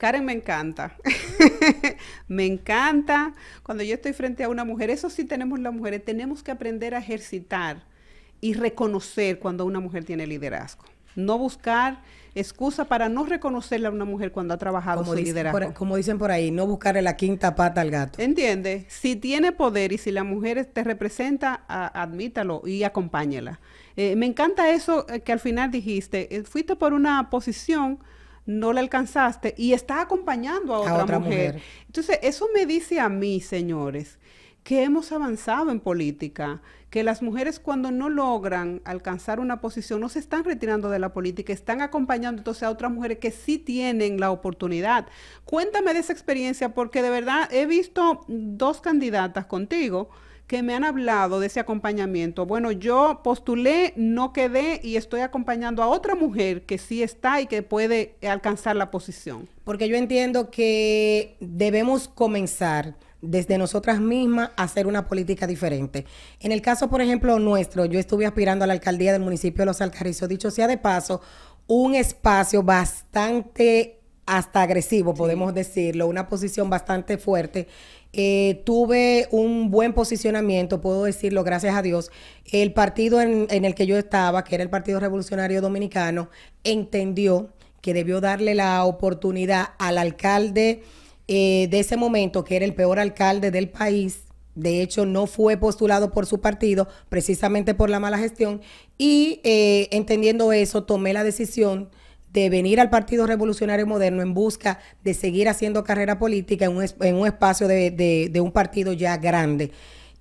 Karen me encanta. me encanta. Cuando yo estoy frente a una mujer, eso sí tenemos las mujeres, tenemos que aprender a ejercitar y reconocer cuando una mujer tiene liderazgo. No buscar excusa para no reconocerle a una mujer cuando ha trabajado como su liderazgo. como dicen por ahí, no buscarle la quinta pata al gato. Entiende, si tiene poder y si la mujer te representa, admítalo y acompáñela. Eh, me encanta eso eh, que al final dijiste, eh, fuiste por una posición no la alcanzaste y está acompañando a otra, mujer. mujer. Entonces, eso me dice a mí, señores, que hemos avanzado en política, que las mujeres cuando no logran alcanzar una posición no se están retirando de la política, están acompañando entonces a otras mujeres que sí tienen la oportunidad. Cuéntame de esa experiencia porque de verdad he visto dos candidatas contigo que me han hablado de ese acompañamiento. Bueno, yo postulé, no quedé y estoy acompañando a otra mujer que sí está y que puede alcanzar la posición. Porque yo entiendo que debemos comenzar desde nosotras mismas a hacer una política diferente. En el caso, por ejemplo, nuestro, yo estuve aspirando a la alcaldía del municipio de Los Alcarrizos, dicho sea de paso, un espacio bastante hasta agresivo, podemos decirlo, una posición bastante fuerte. Eh, tuve un buen posicionamiento, puedo decirlo, gracias a Dios. El partido en, el que yo estaba, que era el Partido Revolucionario Dominicano, entendió que debió darle la oportunidad al alcalde eh, de ese momento, que era el peor alcalde del país. De hecho, no fue postulado por su partido precisamente por la mala gestión. Y eh, entendiendo eso, tomé la decisión de venir al Partido Revolucionario Moderno en busca de seguir haciendo carrera política en un, espacio de, un partido ya grande.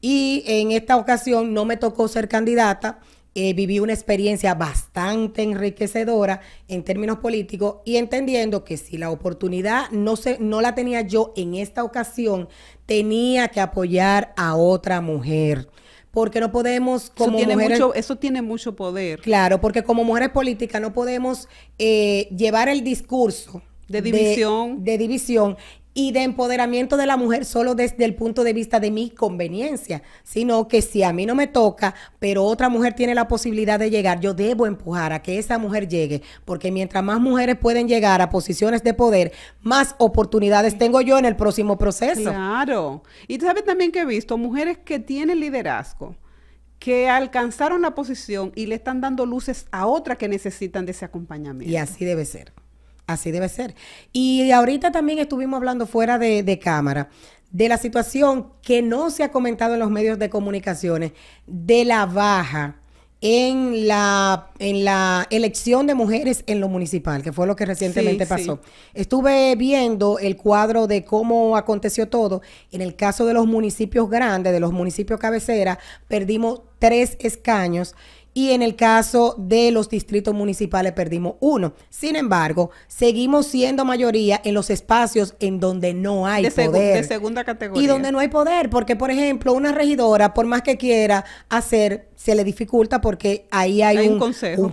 Y en esta ocasión no me tocó ser candidata. Eh, viví una experiencia bastante enriquecedora en términos políticos y entendiendo que si la oportunidad no, se, no la tenía yo en esta ocasión, tenía que apoyar a otra mujer porque no podemos como eso tiene mucho, eso tiene mucho poder. Claro, porque como mujeres políticas no podemos eh, llevar el discurso de división. de división y de empoderamiento de la mujer solo desde el punto de vista de mi conveniencia, sino que si a mí no me toca, pero otra mujer tiene la posibilidad de llegar, yo debo empujar a que esa mujer llegue, porque mientras más mujeres pueden llegar a posiciones de poder, más oportunidades tengo yo en el próximo proceso. Claro. Y tú sabes también que he visto mujeres que tienen liderazgo que alcanzaron la posición y le están dando luces a otras que necesitan de ese acompañamiento. Y así debe ser. Así debe ser. Y ahorita también estuvimos hablando fuera de, cámara de la situación que no se ha comentado en los medios de comunicaciones, de la baja en la, en la elección de mujeres en lo municipal, que fue lo que recientemente pasó. Estuve viendo el cuadro de cómo aconteció todo. En el caso de los municipios grandes, de los municipios cabecera, perdimos tres escaños y en el caso de los distritos municipales perdimos uno. Sin embargo, seguimos siendo mayoría en los espacios en donde no hay poder. De segunda categoría. Y donde no hay poder, porque por ejemplo, una regidora, por más que quiera hacer se le dificulta porque ahí hay, un,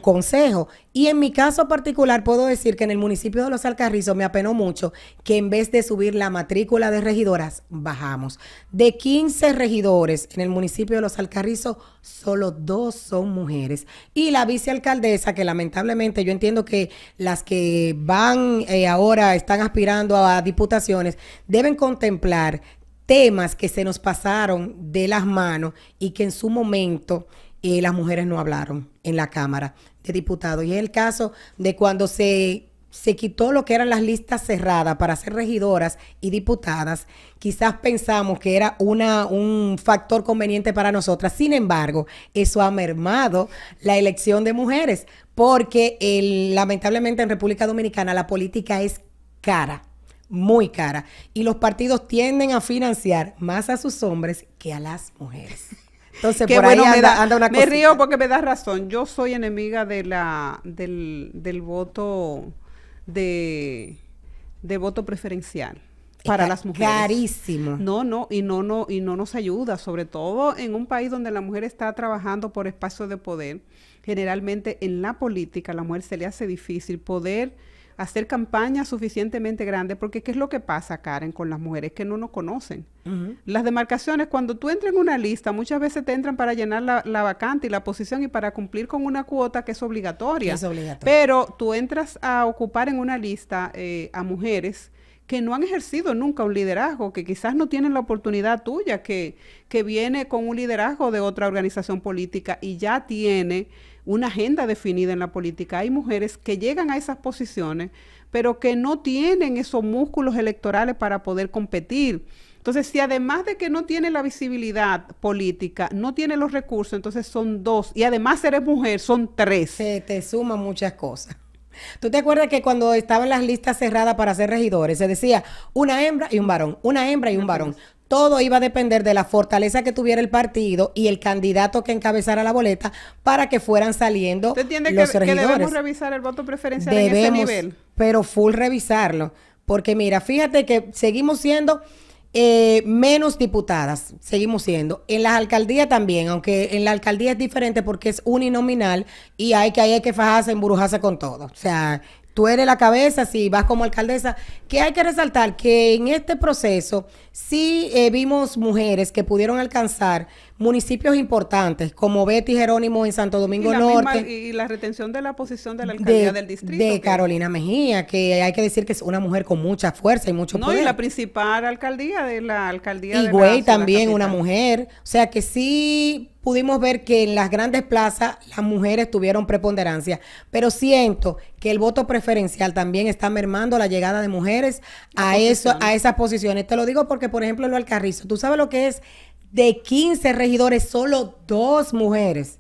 consejo. Y en mi caso particular puedo decir que en el municipio de Los Alcarrizos me apenó mucho que en vez de subir la matrícula de regidoras, bajamos. De 15 regidores en el municipio de Los Alcarrizos, solo dos son mujeres. Y la vicealcaldesa, que lamentablemente yo entiendo que las que van eh, ahora, están aspirando a diputaciones, deben contemplar temas que se nos pasaron de las manos y que en su momento eh, las mujeres no hablaron en la Cámara de Diputados. Y es el caso de cuando se, se quitó lo que eran las listas cerradas para ser regidoras y diputadas, quizás pensamos que era una, un factor conveniente para nosotras. Sin embargo, eso ha mermado la elección de mujeres porque lamentablemente en República Dominicana la política es cara muy cara y los partidos tienden a financiar más a sus hombres que a las mujeres. Entonces, por ahí anda, anda una cosa. Me río porque me das razón. Yo soy enemiga de la, del, del voto de, voto preferencial para las mujeres. Carísimo. No, no, y no, no, y no nos ayuda, sobre todo en un país donde la mujer está trabajando por espacio de poder. Generalmente en la política a la mujer se le hace difícil poder hacer campaña suficientemente grande, porque ¿qué es lo que pasa, Karen, con las mujeres que no nos conocen? Las demarcaciones, cuando tú entras en una lista, muchas veces te entran para llenar la, vacante y la posición y para cumplir con una cuota que es obligatoria. Pero tú entras a ocupar en una lista eh, a mujeres que no han ejercido nunca un liderazgo, que quizás no tienen la oportunidad tuya, que, que viene con un liderazgo de otra organización política y ya tiene una agenda definida en la política. Hay mujeres que llegan a esas posiciones, pero que no tienen esos músculos electorales para poder competir. Entonces, si además de que no tiene la visibilidad política, no tiene los recursos, entonces son dos. Y además eres mujer, son tres. Se te suman muchas cosas. ¿Tú te acuerdas que cuando estaban las listas cerradas para ser regidores, se decía una hembra y un varón, una hembra y un varón? todo iba a depender de la fortaleza que tuviera el partido y el candidato que encabezara la boleta para que fueran saliendo entiende que, que debemos revisar el voto preferencial en ese nivel? pero full revisarlo. Porque mira, fíjate que seguimos siendo... Eh, menos diputadas, seguimos siendo. En las alcaldías también, aunque en la alcaldía es diferente porque es uninominal y hay que, hay que fajarse, embrujarse con todo. O sea, tú eres la cabeza, si vas como alcaldesa, que hay que resaltar que en este proceso sí eh, vimos mujeres que pudieron alcanzar municipios importantes, como Betty Jerónimo en Santo Domingo Norte. y la retención de la posición de la alcaldía del distrito. De Carolina Mejía, que hay que decir que es una mujer con mucha fuerza y mucho no, y la principal alcaldía de la alcaldía y Güey, también una mujer. O sea que sí pudimos ver que en las grandes plazas las mujeres tuvieron preponderancia, pero siento que el voto preferencial también está mermando la llegada de mujeres a, eso, a esas posiciones. Te lo digo porque, por ejemplo, lo Alcarrizo, tú sabes lo que es de 15 regidores, solo dos mujeres.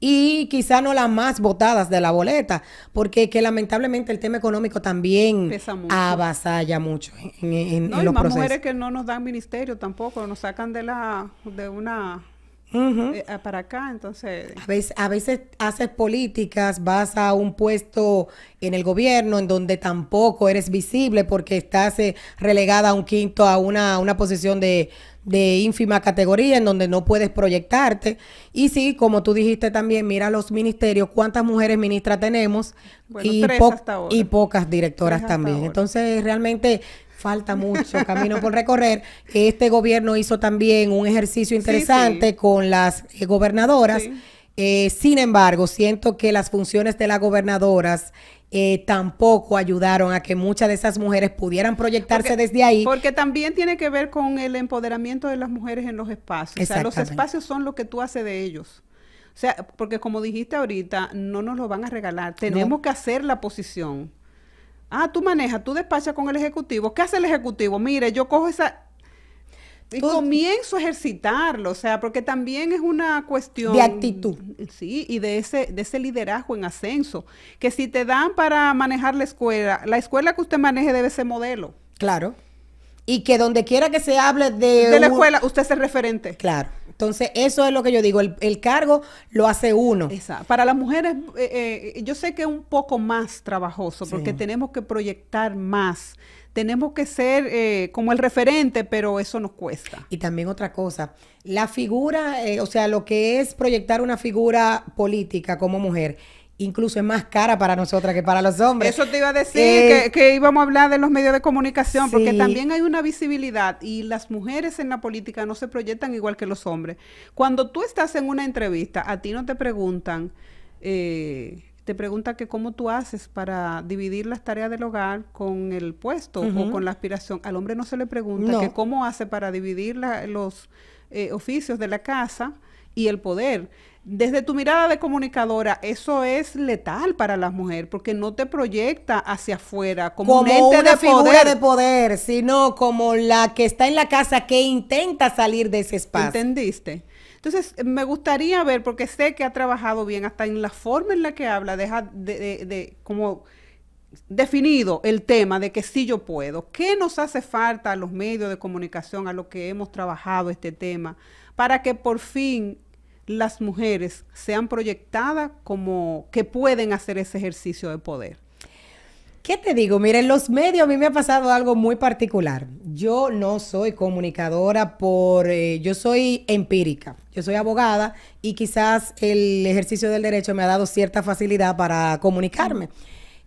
Y quizá no las más votadas de la boleta, porque que lamentablemente el tema económico también avasalla mucho en, en, no, los mujeres que no nos dan ministerio tampoco, nos sacan de la de una eh, ah, para acá, entonces... A veces, haces políticas, vas a un puesto en el gobierno en donde tampoco eres visible porque estás eh, relegada a un quinto, a una, una posición de, de ínfima categoría en donde no puedes proyectarte. Y sí, como tú dijiste también, mira los ministerios, cuántas mujeres ministras tenemos y, y, pocas directoras también. Entonces, realmente falta mucho camino por recorrer. Este gobierno hizo también un ejercicio interesante con las eh, gobernadoras. Eh, sin embargo, siento que las funciones de las gobernadoras eh, tampoco ayudaron a que muchas de esas mujeres pudieran proyectarse desde ahí. Porque también tiene que ver con el empoderamiento de las mujeres en los espacios. O sea, los espacios son lo que tú haces de ellos. O sea, porque como dijiste ahorita, no nos lo van a regalar. Tenemos que hacer la posición. Ah, tú manejas, tú despachas con el ejecutivo. ¿Qué hace el ejecutivo? Mire, yo cojo esa... Y comienzo a ejercitarlo, o sea, porque también es una cuestión... De actitud. Sí, y de ese, de ese liderazgo en ascenso. Que si te dan para manejar la escuela, la escuela que usted maneje debe ser modelo. Claro y que donde quiera que se hable de... De la escuela, usted es el referente. Claro. Entonces, eso es lo que yo digo, el, cargo lo hace uno. Exacto. Para las mujeres, eh, eh, yo sé que es un poco más trabajoso, porque tenemos que proyectar más, tenemos que ser eh, como el referente, pero eso nos cuesta. Y también otra cosa, la figura, o sea, lo que es proyectar una figura política como mujer, incluso es más cara para nosotras que para los hombres. Eso te iba a decir, que, eh, íbamos a hablar de los medios de comunicación, porque también hay una visibilidad y las mujeres en la política no se proyectan igual que los hombres. Cuando tú estás en una entrevista, a ti no te preguntan... Eh, te pregunta que cómo tú haces para dividir las tareas del hogar con el puesto o con la aspiración. Al hombre no se le pregunta que cómo hace para dividir los eh, oficios de la casa y el poder desde tu mirada de comunicadora, eso es letal para las mujer porque no te proyecta hacia afuera como, una de de poder, sino como la que está en la casa que intenta salir de ese espacio. ¿Entendiste? Entonces, me gustaría ver, porque sé que ha trabajado bien, hasta en la forma en la que habla, deja como definido el tema de que sí yo puedo. ¿Qué nos hace falta a los medios de comunicación, a los que hemos trabajado este tema, para que por fin las mujeres sean proyectadas como que pueden hacer ese ejercicio de poder. ¿Qué te digo? Mira, en los medios a mí me ha pasado algo muy particular. Yo no soy comunicadora por... Eh, yo soy empírica. Yo soy abogada y quizás el ejercicio del derecho me ha dado cierta facilidad para comunicarme.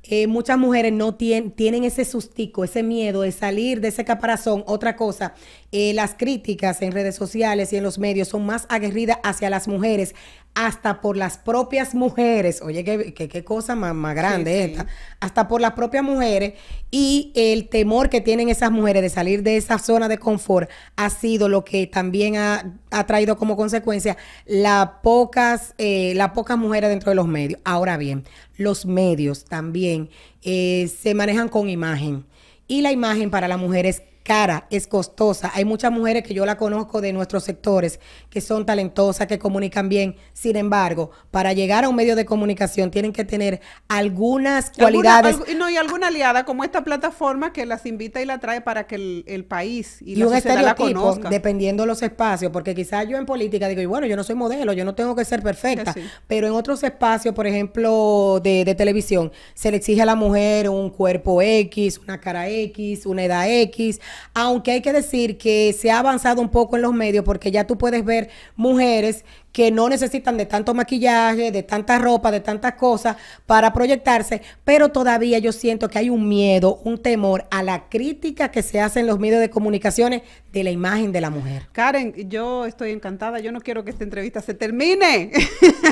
Eh, muchas mujeres no tienen, tienen ese sustico, ese miedo de salir de ese caparazón. Otra cosa, eh, las críticas en redes sociales y en los medios son más aguerridas hacia las mujeres, hasta por las propias mujeres, oye, qué, cosa más, grande esta, hasta por las propias mujeres y el temor que tienen esas mujeres de salir de esa zona de confort ha sido lo que también ha, traído como consecuencia las pocas, la pocas eh, mujeres dentro de los medios. Ahora bien, los medios también eh, se manejan con imagen y la imagen para las mujeres cara, es costosa. Hay muchas mujeres que yo la conozco de nuestros sectores que son talentosas, que comunican bien. Sin embargo, para llegar a un medio de comunicación tienen que tener algunas cualidades. Y no, y alguna aliada como esta plataforma que las invita y la trae para que el, país y, y la un sociedad la Dependiendo los espacios, porque quizás yo en política digo, y bueno, yo no soy modelo, yo no tengo que ser perfecta, pero en otros espacios, por ejemplo, de, de televisión, se le exige a la mujer un cuerpo X, una cara X, una edad X, aunque hay que decir que se ha avanzado un poco en los medios porque ya tú puedes ver mujeres que no necesitan de tanto maquillaje, de tanta ropa, de tantas cosas para proyectarse, pero todavía yo siento que hay un miedo, un temor a la crítica que se hace en los medios de comunicaciones de la imagen de la mujer. Karen, yo estoy encantada, yo no quiero que esta entrevista se termine.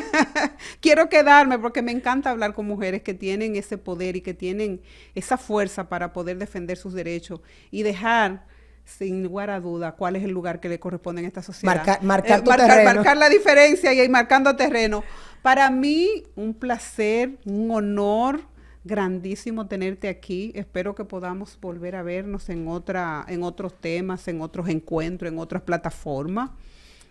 quiero quedarme porque me encanta hablar con mujeres que tienen ese poder y que tienen esa fuerza para poder defender sus derechos y dejar sin lugar a duda cuál es el lugar que le corresponde en esta sociedad. Eh, marcar, marcar, la diferencia y ir marcando terreno. Para mí, un placer, un honor grandísimo tenerte aquí. Espero que podamos volver a vernos en, otra, en otros temas, en otros encuentros, en otras plataformas.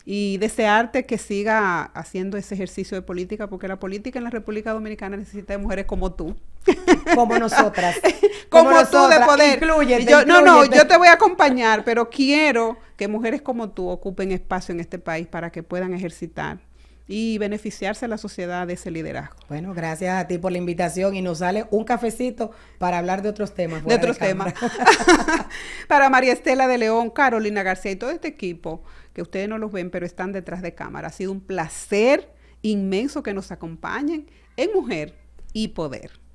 Y desearte que siga haciendo ese ejercicio de política, porque la política en la República Dominicana necesita de mujeres como tú. Como nosotras. como, tú de poder. yo, no, no, yo te voy a acompañar, pero quiero que mujeres como tú ocupen espacio en este país para que puedan ejercitar y beneficiarse a la sociedad de ese liderazgo. Bueno, gracias a ti por la invitación y nos sale un cafecito para hablar de otros temas. De otros temas. para María Estela de León, Carolina García y todo este equipo, que ustedes no los ven, pero están detrás de cámara. Ha sido un placer inmenso que nos acompañen en Mujer y Poder.